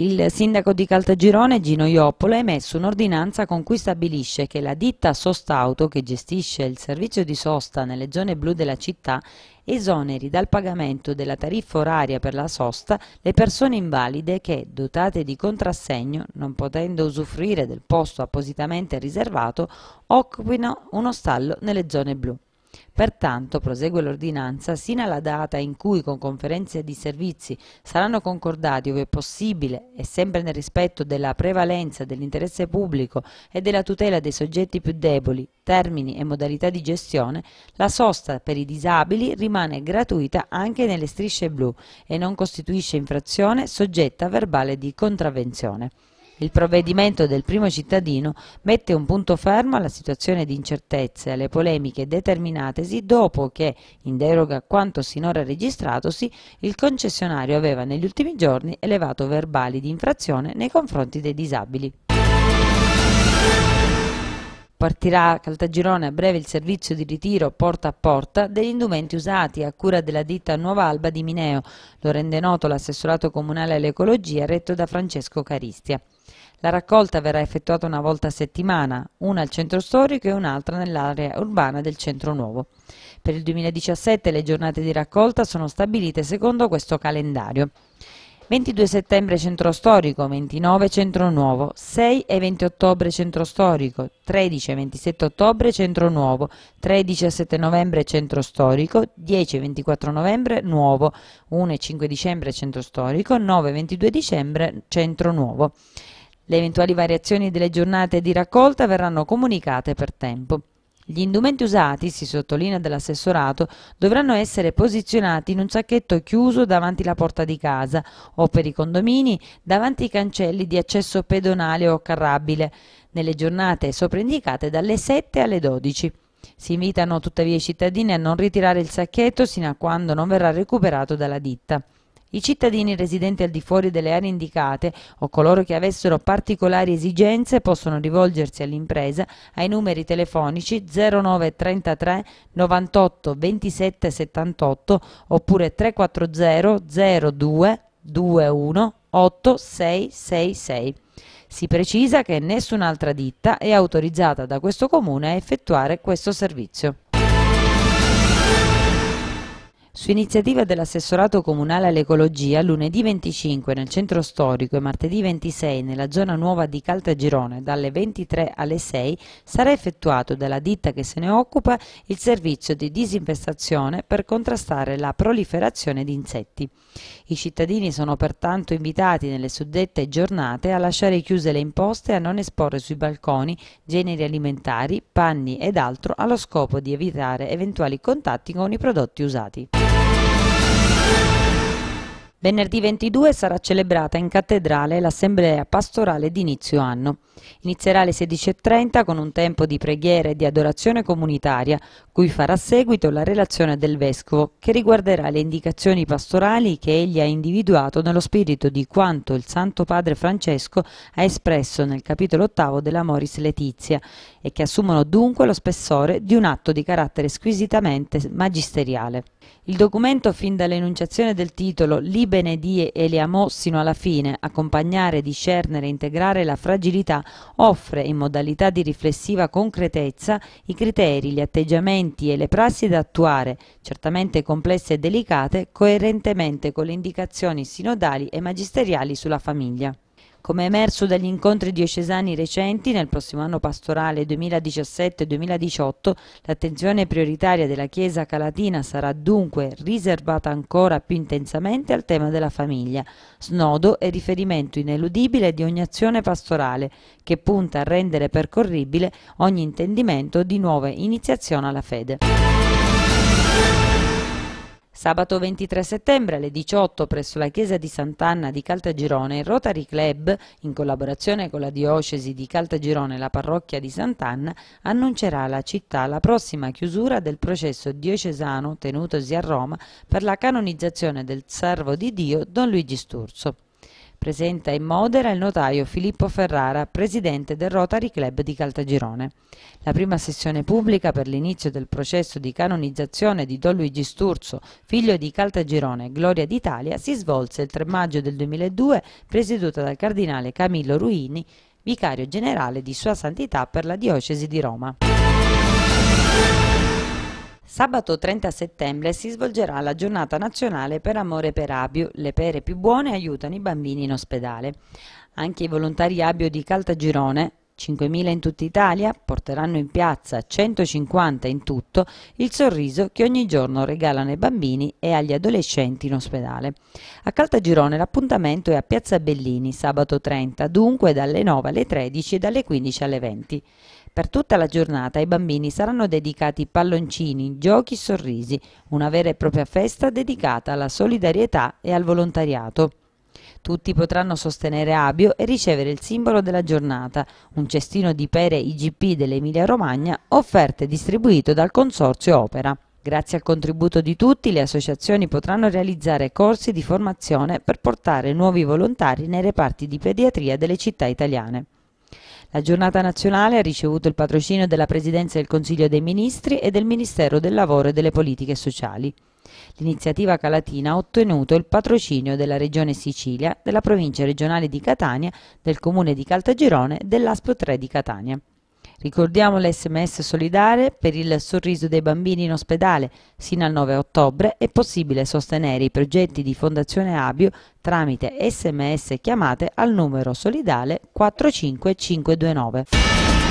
Il sindaco di Caltagirone, Gino Ioppola, ha emesso un'ordinanza con cui stabilisce che la ditta Sostauto, che gestisce il servizio di sosta nelle zone blu della città, esoneri dal pagamento della tariffa oraria per la sosta le persone invalide che, dotate di contrassegno, non potendo usufruire del posto appositamente riservato, occupino uno stallo nelle zone blu. Pertanto, prosegue l'ordinanza, sino alla data in cui con conferenze di servizi saranno concordati, ove possibile e sempre nel rispetto della prevalenza dell'interesse pubblico e della tutela dei soggetti più deboli, termini e modalità di gestione, la sosta per i disabili rimane gratuita anche nelle strisce blu e non costituisce infrazione soggetta a verbale di contravvenzione. Il provvedimento del primo cittadino mette un punto fermo alla situazione di incertezze e alle polemiche determinatesi dopo che, in deroga a quanto sinora registratosi, il concessionario aveva negli ultimi giorni elevato verbali di infrazione nei confronti dei disabili. Partirà a Caltagirone a breve il servizio di ritiro porta a porta degli indumenti usati a cura della ditta Nuova Alba di Mineo. Lo rende noto l'assessorato comunale all'ecologia retto da Francesco Caristia. La raccolta verrà effettuata una volta a settimana, una al centro storico e un'altra nell'area urbana del centro nuovo. Per il 2017 le giornate di raccolta sono stabilite secondo questo calendario. 22 settembre centro storico, 29 centro nuovo, 6 e 20 ottobre centro storico, 13 e 27 ottobre centro nuovo, 13 e 7 novembre centro storico, 10 e 24 novembre nuovo, 1 e 5 dicembre centro storico, 9 e 22 dicembre centro nuovo. Le eventuali variazioni delle giornate di raccolta verranno comunicate per tempo. Gli indumenti usati, si sottolinea dell'assessorato, dovranno essere posizionati in un sacchetto chiuso davanti la porta di casa o per i condomini davanti i cancelli di accesso pedonale o carrabile, nelle giornate sopraindicate dalle 7 alle 12. Si invitano tuttavia i cittadini a non ritirare il sacchetto sino a quando non verrà recuperato dalla ditta. I cittadini residenti al di fuori delle aree indicate o coloro che avessero particolari esigenze possono rivolgersi all'impresa ai numeri telefonici 0933 98 27 78 oppure 340 02 21 8666. Si precisa che nessun'altra ditta è autorizzata da questo comune a effettuare questo servizio. Su iniziativa dell'assessorato comunale all'ecologia, lunedì 25 nel centro storico e martedì 26 nella zona nuova di Caltagirone dalle 23 alle 6 sarà effettuato dalla ditta che se ne occupa il servizio di disinfestazione per contrastare la proliferazione di insetti. I cittadini sono pertanto invitati nelle suddette giornate a lasciare chiuse le imposte e a non esporre sui balconi generi alimentari, panni ed altro allo scopo di evitare eventuali contatti con i prodotti usati. Venerdì 22 sarà celebrata in cattedrale l'assemblea pastorale d'inizio anno. Inizierà alle 16.30 con un tempo di preghiera e di adorazione comunitaria, cui farà seguito la relazione del Vescovo, che riguarderà le indicazioni pastorali che egli ha individuato nello spirito di quanto il Santo Padre Francesco ha espresso nel capitolo ottavo della Moris Letizia e che assumono dunque lo spessore di un atto di carattere squisitamente magisteriale. Il documento, fin dall'enunciazione del titolo Libro benedì e le amò sino alla fine, accompagnare, discernere integrare la fragilità, offre in modalità di riflessiva concretezza i criteri, gli atteggiamenti e le prassi da attuare, certamente complesse e delicate, coerentemente con le indicazioni sinodali e magisteriali sulla famiglia. Come emerso dagli incontri diocesani recenti, nel prossimo anno pastorale 2017-2018 l'attenzione prioritaria della Chiesa Calatina sarà dunque riservata ancora più intensamente al tema della famiglia, snodo e riferimento ineludibile di ogni azione pastorale che punta a rendere percorribile ogni intendimento di nuove iniziazioni alla fede. Sabato 23 settembre alle 18 presso la chiesa di Sant'Anna di Caltagirone il Rotary Club, in collaborazione con la diocesi di Caltagirone e la parrocchia di Sant'Anna, annuncerà alla città la prossima chiusura del processo diocesano tenutosi a Roma per la canonizzazione del servo di Dio Don Luigi Sturzo. Presenta in Modera il notaio Filippo Ferrara, presidente del Rotary Club di Caltagirone. La prima sessione pubblica per l'inizio del processo di canonizzazione di Don Luigi Sturzo, figlio di Caltagirone, Gloria d'Italia, si svolse il 3 maggio del 2002, presieduta dal cardinale Camillo Ruini, vicario generale di Sua Santità per la diocesi di Roma. Sabato 30 settembre si svolgerà la giornata nazionale per amore per Abio. Le pere più buone aiutano i bambini in ospedale. Anche i volontari Abio di Caltagirone, 5.000 in tutta Italia, porteranno in piazza 150 in tutto il sorriso che ogni giorno regalano ai bambini e agli adolescenti in ospedale. A Caltagirone l'appuntamento è a Piazza Bellini sabato 30, dunque dalle 9 alle 13 e dalle 15 alle 20. Per tutta la giornata ai bambini saranno dedicati palloncini, giochi, sorrisi, una vera e propria festa dedicata alla solidarietà e al volontariato. Tutti potranno sostenere Abio e ricevere il simbolo della giornata, un cestino di pere IGP dell'Emilia Romagna offerto e distribuito dal Consorzio Opera. Grazie al contributo di tutti le associazioni potranno realizzare corsi di formazione per portare nuovi volontari nei reparti di pediatria delle città italiane. La giornata nazionale ha ricevuto il patrocinio della Presidenza del Consiglio dei Ministri e del Ministero del Lavoro e delle Politiche Sociali. L'iniziativa calatina ha ottenuto il patrocinio della Regione Sicilia, della Provincia regionale di Catania, del Comune di Caltagirone e dell'Aspo 3 di Catania. Ricordiamo l'SMS solidare per il sorriso dei bambini in ospedale. Sino al 9 ottobre è possibile sostenere i progetti di Fondazione Abio tramite SMS chiamate al numero solidale 45529.